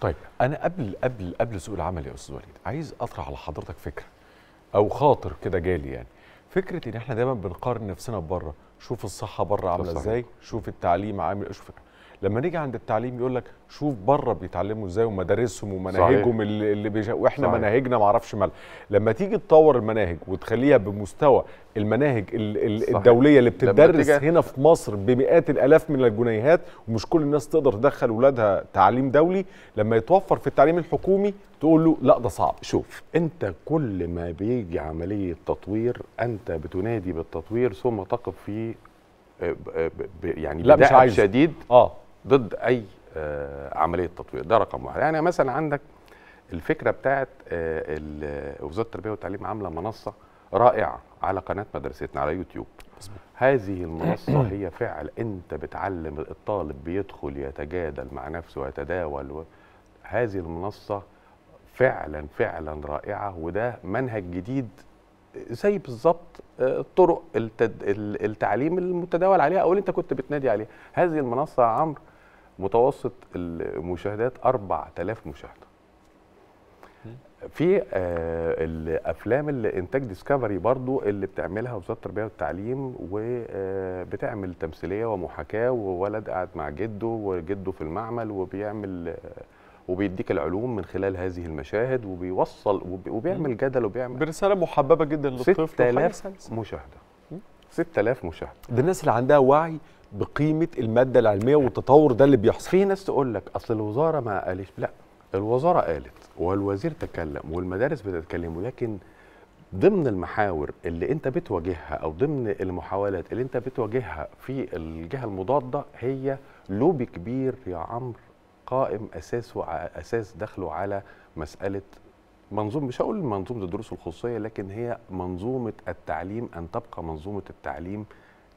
طيب انا قبل قبل قبل سوق العمل يا استاذ وليد عايز اطرح على حضرتك فكره او خاطر كده جالي يعني فكره ان احنا دايما بنقارن نفسنا ببره شوف الصحه بره عامله ازاي شوف التعليم عامل إيه، شوف لما نيجي عند التعليم يقول لك شوف بره بيتعلموا ازاي ومدارسهم ومناهجهم صحيح. اللي بيجا واحنا صحيح. مناهجنا ما اعرفش مالها لما تيجي تطور المناهج وتخليها بمستوى المناهج الدوليه اللي بتدرس هنا في مصر بمئات الالاف من الجنيهات ومش كل الناس تقدر تدخل اولادها تعليم دولي لما يتوفر في التعليم الحكومي تقول له لا ده صعب شوف انت كل ما بيجي عمليه تطوير انت بتنادي بالتطوير ثم تقف في يعني لا مش عايز. شديد اه ضد اي آه، عمليه تطوير ده رقم واحد يعني مثلا عندك الفكره بتاعت آه، وزاره التربيه والتعليم عامله منصه رائعه على قناه مدرستنا على يوتيوب هذه المنصة هي فعل أنت بتعلم الطالب بيدخل يتجادل مع نفسه ويتداول هذه المنصة فعلا فعلا رائعة وده منهج جديد زي بالظبط آه، طرق التد... التعليم المتداول عليها او اللي انت كنت بتنادي عليها هذه المنصه يا عمرو متوسط المشاهدات 4000 مشاهده في آه، الافلام اللي انتاج ديسكفري برضو اللي بتعملها وزاره التربيه والتعليم وبتعمل آه، تمثيليه ومحاكاه وولد قاعد مع جده وجده في المعمل وبيعمل وبيديك العلوم من خلال هذه المشاهد وبيوصل وبيعمل جدل وبيعمل برساله محببه جدا للطفل طيب، 6000 مشاهده 6000 مشاهده ده الناس اللي عندها وعي بقيمه الماده العلميه والتطور ده اللي بيحصل في ناس تقول لك اصل الوزاره ما قالتش لا الوزاره قالت والوزير تكلم والمدارس بتتكلم ولكن ضمن المحاور اللي انت بتواجهها او ضمن المحاولات اللي انت بتواجهها في الجهه المضاده هي لوبي كبير يا عمرو قائم اساسه اساس دخله على مساله منظوم مش هقول منظومه الدروس الخصوصيه لكن هي منظومه التعليم ان تبقى منظومه التعليم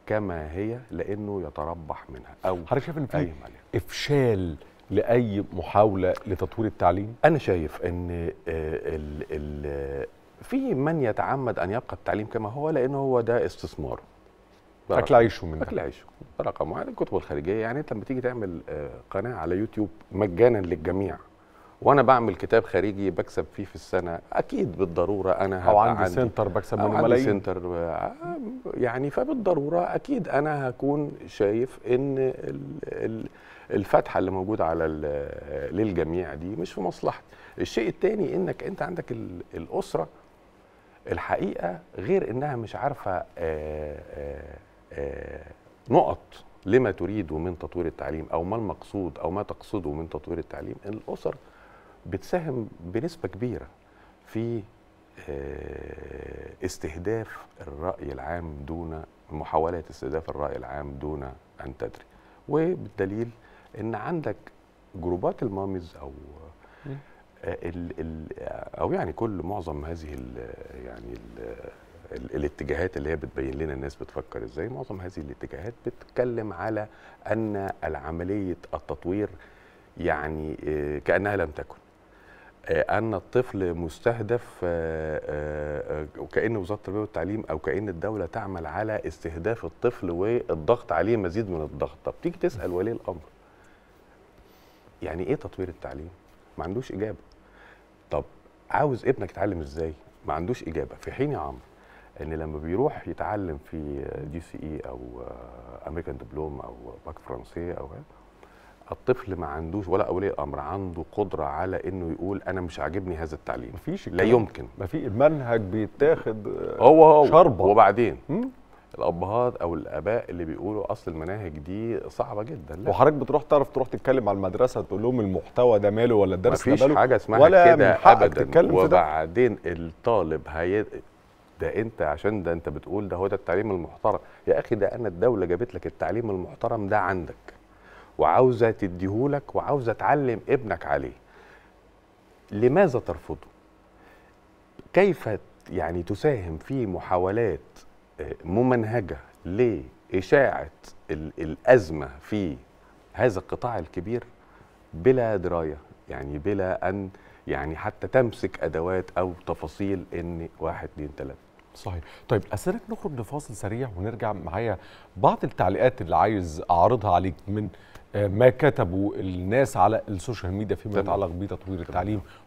كما هي لانه يتربح منها او حضرتك شايف ان في افشال لاي محاوله لتطوير التعليم انا شايف ان آه، ال ال في من يتعمد ان يبقى التعليم كما هو لانه هو ده استثمار اكل عيشه من اكل عيشه رقم واحد الكتب الخارجيه يعني انت لما تيجي تعمل آه، قناه على يوتيوب مجانا للجميع وانا بعمل كتاب خارجي بكسب فيه في السنه اكيد بالضروره انا او عندي, عندي سنتر بكسب منه ملايين عندي سنتر آه، يعني فبالضروره اكيد انا هكون شايف ان الفتحه اللي موجوده على آه، للجميع دي مش في مصلحتي الشيء الثاني انك انت عندك الاسره الحقيقه غير انها مش عارفه آآ آآ آه، نقط لما تريد من تطوير التعليم او ما المقصود او ما تقصده من تطوير التعليم الاسر بتساهم بنسبه كبيره في آه، استهداف الراي العام دون محاولات استهداف الراي العام دون ان تدري وبالدليل ان عندك جروبات المامز او آه، او يعني كل معظم هذه الـ يعني الـ الاتجاهات اللي هي بتبين لنا الناس بتفكر ازاي معظم هذه الاتجاهات بتتكلم على ان العمليه التطوير يعني آه، كانها لم تكن آه، ان الطفل مستهدف آه، وكان وزاره التربيه والتعليم او كان الدوله تعمل على استهداف الطفل والضغط عليه مزيد من الضغط طب تيجي تسال ولي الامر يعني ايه تطوير التعليم ما عندوش اجابه طب عاوز ابنك يتعلم ازاي ما عندوش اجابه في حين يا عمرو ان لما بيروح يتعلم في دي سي اي او امريكان دبلوم او باك فرنسي او الطفل ما عندوش ولا اولي امر عنده قدره على انه يقول انا مش عاجبني هذا التعليم مفيش لا يمكن ما في المنهج بيتاخد آه، هو هو شربه وبعدين الابهات او الاباء اللي بيقولوا اصل المناهج دي صعبه جدا لا. وحضرتك بتروح تعرف تروح تتكلم على المدرسه تقول لهم المحتوى ده ماله ولا الدرس ده ماله حاجه اسمها ولا كده ابدا وبعدين الطالب هي... ده انت عشان ده انت بتقول ده هو ده التعليم المحترم يا اخي ده انا الدوله جابت لك التعليم المحترم ده عندك وعاوزه تديهولك وعاوزه تعلم ابنك عليه لماذا ترفضه كيف يعني تساهم في محاولات آه، ممنهجه لاشاعه الازمه في هذا القطاع الكبير بلا درايه يعني بلا ان يعني حتى تمسك ادوات او تفاصيل ان واحد اتنين تلاته صحيح طيب اسالك نخرج لفاصل سريع ونرجع معايا بعض التعليقات اللي عايز اعرضها عليك من آه، ما كتبوا الناس على السوشيال ميديا فيما يتعلق بتطوير التعليم